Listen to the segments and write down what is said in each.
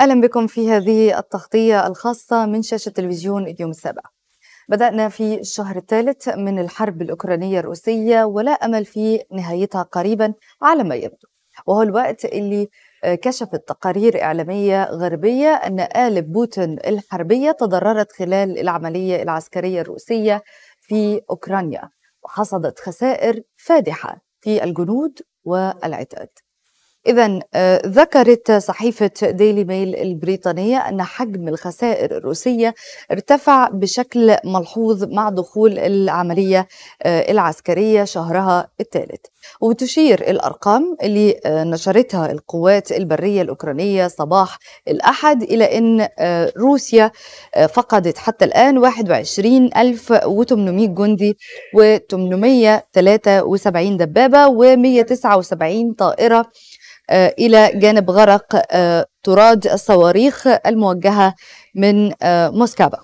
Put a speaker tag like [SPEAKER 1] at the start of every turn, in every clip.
[SPEAKER 1] أهلا بكم في هذه التغطية الخاصة من شاشة تلفزيون اليوم السابع بدأنا في الشهر الثالث من الحرب الأوكرانية الروسية ولا أمل في نهايتها قريبا على ما يبدو وهو الوقت اللي كشفت تقارير إعلامية غربية أن آلة بوتين الحربية تضررت خلال العملية العسكرية الروسية في أوكرانيا وحصدت خسائر فادحة في الجنود والعتاد إذا آه، ذكرت صحيفة ديلي ميل البريطانية أن حجم الخسائر الروسية ارتفع بشكل ملحوظ مع دخول العملية آه، العسكرية شهرها الثالث وتشير الأرقام اللي آه، نشرتها القوات البرية الأوكرانية صباح الأحد إلى أن روسيا فقدت حتى الآن 21800 جندي و873 دبابة و179 طائرة آه، إلى جانب غرق آه، تراد الصواريخ الموجهة من آه، موسكابا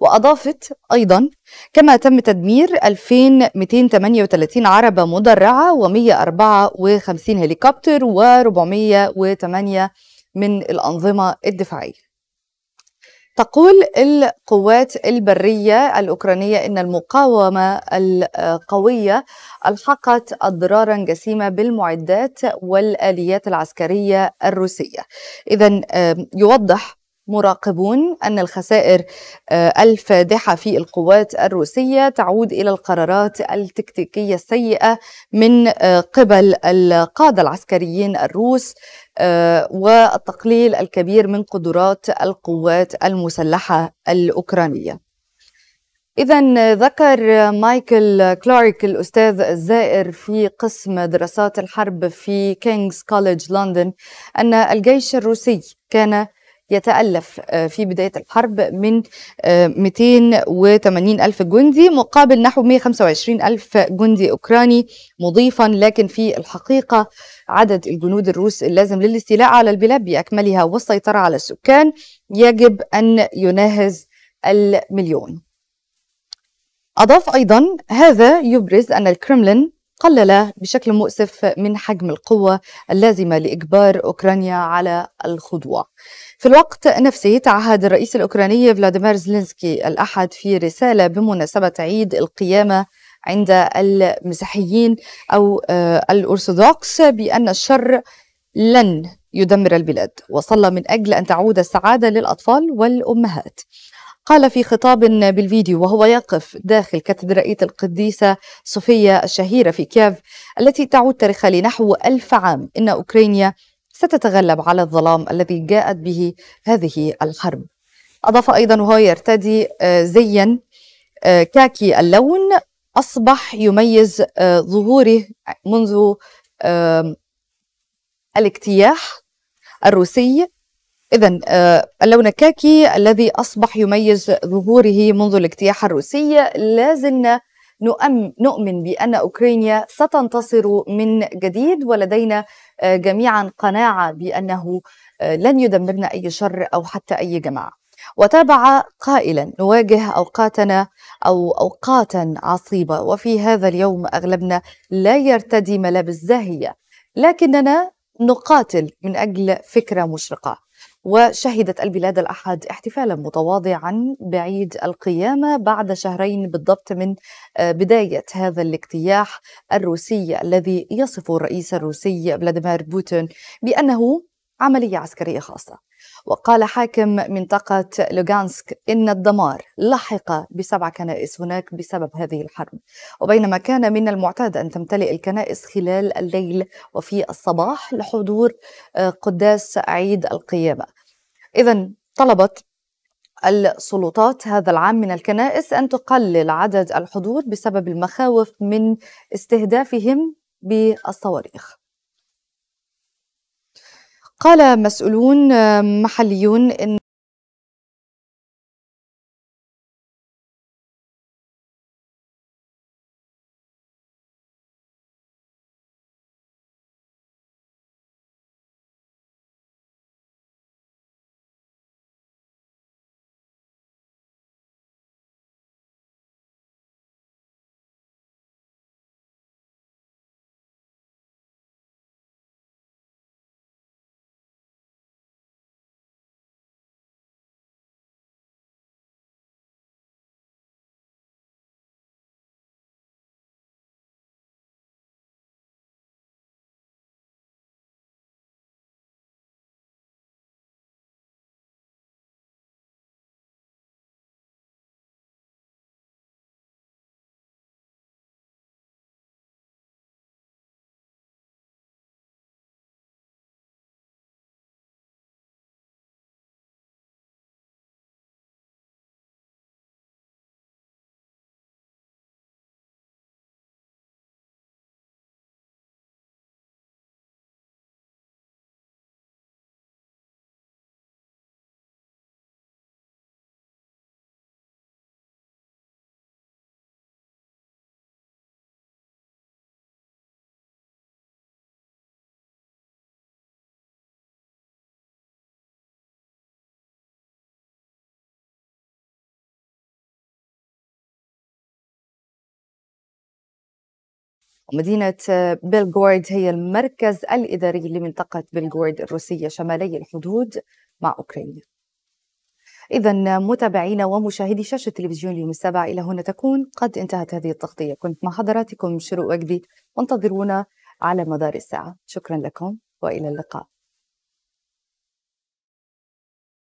[SPEAKER 1] وأضافت أيضا كما تم تدمير 2238 عربة مدرعة و154 هليكوبتر و408 من الأنظمة الدفاعية تقول القوات البرية الأوكرانية إن المقاومة القوية ألحقت أضرارا جسيمة بالمعدات والآليات العسكرية الروسية إذا يوضح مراقبون أن الخسائر آه، الفادحة في القوات الروسية تعود إلى القرارات التكتيكية السيئة من آه، قبل القادة العسكريين الروس آه، والتقليل الكبير من قدرات القوات المسلحة الأوكرانية إذا ذكر مايكل كلارك الأستاذ الزائر في قسم دراسات الحرب في كينجز كوليدج لندن أن الجيش الروسي كان يتألف آه، في بداية الحرب من 280 آه، ألف جندي مقابل نحو 125 ألف جندي أوكراني مضيفا لكن في الحقيقة عدد الجنود الروس اللازم للاستيلاء على البلاد بأكملها والسيطرة على السكان يجب أن يناهز المليون أضاف أيضا هذا يبرز أن الكرملين قلل بشكل مؤسف من حجم القوة اللازمة لإجبار أوكرانيا على الخضوع في الوقت نفسه تعهد الرئيس الأوكراني فلاديمير زلينسكي الأحد في رسالة بمناسبة عيد القيامة عند المسيحيين أو آه، الأرثوذكس بأن الشر لن يدمر البلاد وصلى من أجل أن تعود السعادة للأطفال والأمهات قال في خطاب بالفيديو وهو يقف داخل كاتدرائية القديسة صوفيا الشهيرة في كييف التي تعود تاريخها لنحو ألف عام إن أوكرانيا ستتغلب على الظلام الذي جاءت به هذه الحرب أضاف أيضا وهو يرتدي آه، زيا آه، كاكي اللون أصبح يميز آه، ظهوره منذ الاجتياح الروسي إذا آه، اللون الكاكي الذي أصبح يميز ظهوره منذ الاجتياح الروسي لازلنا نؤمن بأن أوكرانيا ستنتصر من جديد ولدينا آه، جميعا قناعة بأنه آه، لن يدمرنا أي شر أو حتى أي جماعة وتابع قائلا نواجه أوقاتنا أو أوقاتا عصيبة وفي هذا اليوم أغلبنا لا يرتدي ملابس زاهية لكننا نقاتل من أجل فكرة مشرقة وشهدت البلاد الأحد احتفالا متواضعا بعيد القيامة بعد شهرين بالضبط من آه، بداية هذا الاجتياح الروسي الذي يصف الرئيس الروسي فلاديمير بوتين بأنه عملية عسكرية خاصة وقال حاكم منطقة لوغانسك إن الدمار لحق بسبع كنائس هناك بسبب هذه الحرب وبينما كان من المعتاد أن تمتلئ الكنائس خلال الليل وفي الصباح لحضور آه، قداس عيد القيامة إذا طلبت السلطات هذا العام من الكنائس أن تقلل عدد الحضور بسبب المخاوف من استهدافهم بالصواريخ قال مسؤولون محليون إن مدينة بيلغورد هي المركز الإداري لمنطقة بيلغورد الروسية شمالي الحدود مع أوكرانيا إذا متابعينا ومشاهدي شاشة تلفزيون اليوم السابع إلى هنا تكون قد انتهت هذه التغطية كنت مع حضراتكم شروق وجدي وانتظرونا على مدار الساعة شكرا لكم وإلى اللقاء